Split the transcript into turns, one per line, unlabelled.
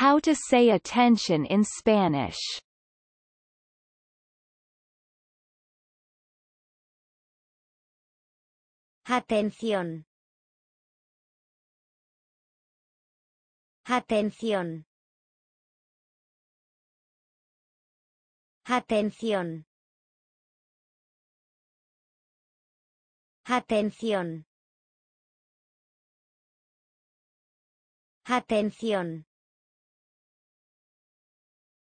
How to say attention in Spanish Atención. Atención. Atención. Atención. Atención.